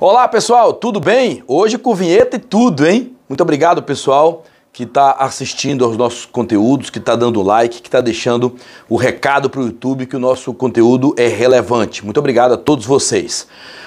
Olá pessoal, tudo bem? Hoje com vinheta e tudo, hein? Muito obrigado pessoal que está assistindo aos nossos conteúdos, que está dando like, que está deixando o recado para o YouTube que o nosso conteúdo é relevante. Muito obrigado a todos vocês.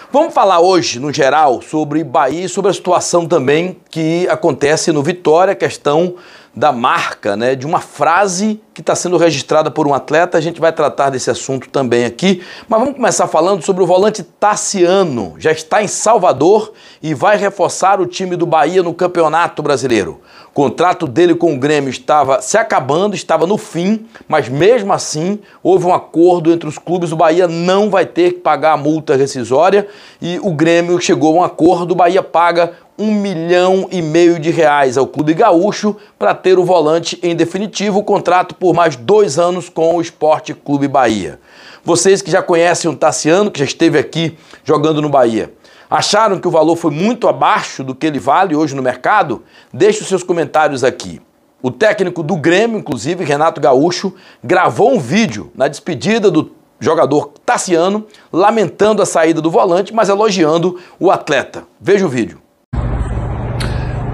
Vamos falar hoje, no geral, sobre Bahia e sobre a situação também que acontece no Vitória, questão da marca, né, de uma frase que está sendo registrada por um atleta. A gente vai tratar desse assunto também aqui. Mas vamos começar falando sobre o volante Tassiano. Já está em Salvador e vai reforçar o time do Bahia no Campeonato Brasileiro. O contrato dele com o Grêmio estava se acabando, estava no fim, mas mesmo assim houve um acordo entre os clubes. O Bahia não vai ter que pagar a multa rescisória e o Grêmio chegou a um acordo, o Bahia paga um milhão e meio de reais ao clube gaúcho para ter o volante em definitivo, o contrato por mais dois anos com o Esporte Clube Bahia. Vocês que já conhecem o Tassiano, que já esteve aqui jogando no Bahia, acharam que o valor foi muito abaixo do que ele vale hoje no mercado? Deixe os seus comentários aqui. O técnico do Grêmio, inclusive, Renato Gaúcho, gravou um vídeo na despedida do jogador Tassiano, lamentando a saída do volante, mas elogiando o atleta. Veja o vídeo.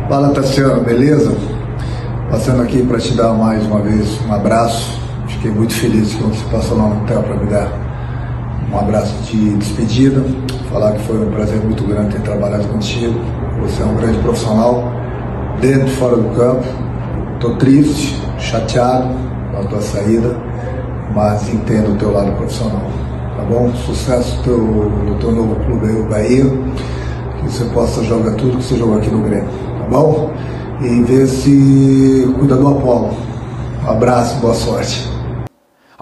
Fala Tassiano, beleza? Passando aqui para te dar mais uma vez um abraço. Fiquei muito feliz quando você passou lá no hotel para me dar um abraço de despedida. Falar que foi um prazer muito grande ter trabalhado contigo. Você é um grande profissional, dentro e fora do campo. Estou triste, chateado com a tua saída mas entendo o teu lado profissional. Tá bom? Sucesso teu, no teu novo clube aí, o Bahia. Que você possa jogar tudo que você jogou aqui no Grêmio. Tá bom? E vê se cuida do Apolo. Um abraço, boa sorte.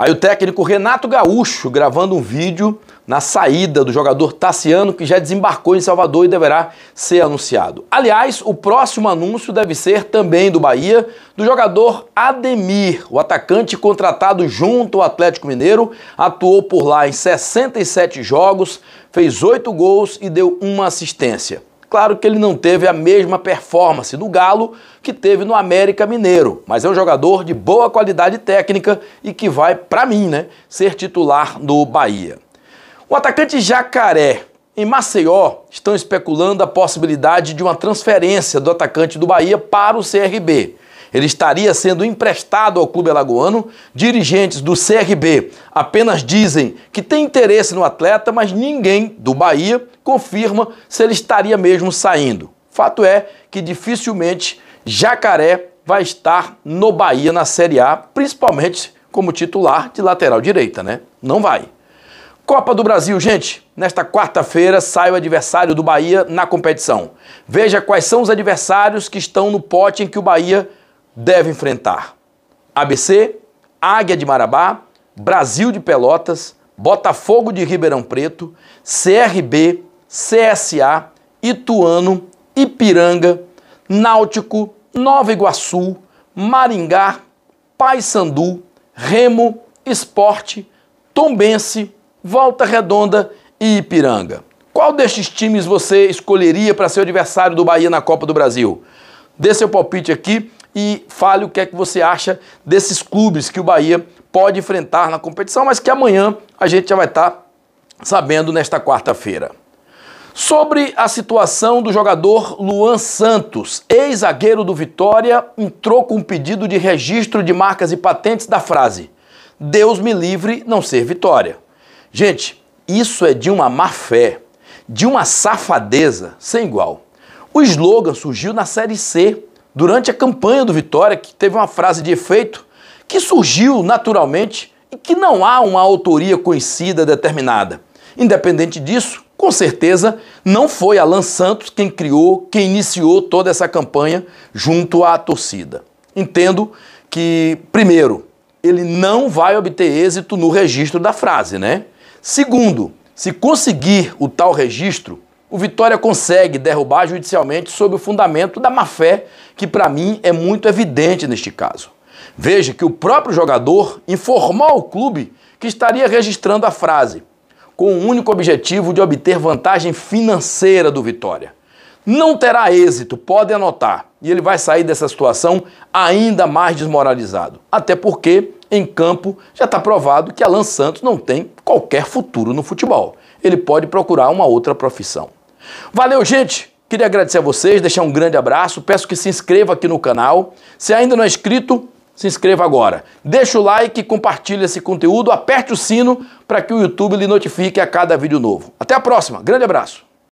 Aí o técnico Renato Gaúcho gravando um vídeo na saída do jogador Tassiano, que já desembarcou em Salvador e deverá ser anunciado. Aliás, o próximo anúncio deve ser também do Bahia, do jogador Ademir, o atacante contratado junto ao Atlético Mineiro, atuou por lá em 67 jogos, fez 8 gols e deu uma assistência. Claro que ele não teve a mesma performance no Galo que teve no América Mineiro, mas é um jogador de boa qualidade técnica e que vai, para mim, né, ser titular no Bahia. O atacante Jacaré em Maceió estão especulando a possibilidade de uma transferência do atacante do Bahia para o CRB. Ele estaria sendo emprestado ao clube alagoano. Dirigentes do CRB apenas dizem que tem interesse no atleta, mas ninguém do Bahia confirma se ele estaria mesmo saindo. Fato é que dificilmente Jacaré vai estar no Bahia na Série A, principalmente como titular de lateral direita, né? Não vai. Copa do Brasil, gente. Nesta quarta-feira sai o adversário do Bahia na competição. Veja quais são os adversários que estão no pote em que o Bahia deve enfrentar ABC, Águia de Marabá, Brasil de Pelotas, Botafogo de Ribeirão Preto, CRB, CSA, Ituano, Ipiranga, Náutico, Nova Iguaçu, Maringá, Paysandu, Remo, Esporte, Tombense, Volta Redonda e Ipiranga. Qual destes times você escolheria para ser o adversário do Bahia na Copa do Brasil? Dê seu palpite aqui e fale o que é que você acha desses clubes que o Bahia pode enfrentar na competição, mas que amanhã a gente já vai estar tá sabendo nesta quarta-feira. Sobre a situação do jogador Luan Santos, ex-zagueiro do Vitória, entrou com um pedido de registro de marcas e patentes da frase: Deus me livre não ser Vitória. Gente, isso é de uma má fé, de uma safadeza sem igual. O slogan surgiu na Série C durante a campanha do Vitória, que teve uma frase de efeito que surgiu naturalmente e que não há uma autoria conhecida determinada. Independente disso, com certeza não foi Alan Santos quem criou, quem iniciou toda essa campanha junto à torcida. Entendo que, primeiro, ele não vai obter êxito no registro da frase, né? Segundo, se conseguir o tal registro, o Vitória consegue derrubar judicialmente sob o fundamento da má-fé, que para mim é muito evidente neste caso. Veja que o próprio jogador informou ao clube que estaria registrando a frase, com o único objetivo de obter vantagem financeira do Vitória. Não terá êxito, pode anotar, e ele vai sair dessa situação ainda mais desmoralizado. Até porque, em campo, já está provado que Alan Santos não tem qualquer futuro no futebol. Ele pode procurar uma outra profissão. Valeu, gente! Queria agradecer a vocês, deixar um grande abraço. Peço que se inscreva aqui no canal. Se ainda não é inscrito, se inscreva agora. Deixa o like, compartilhe esse conteúdo, aperte o sino para que o YouTube lhe notifique a cada vídeo novo. Até a próxima. Grande abraço.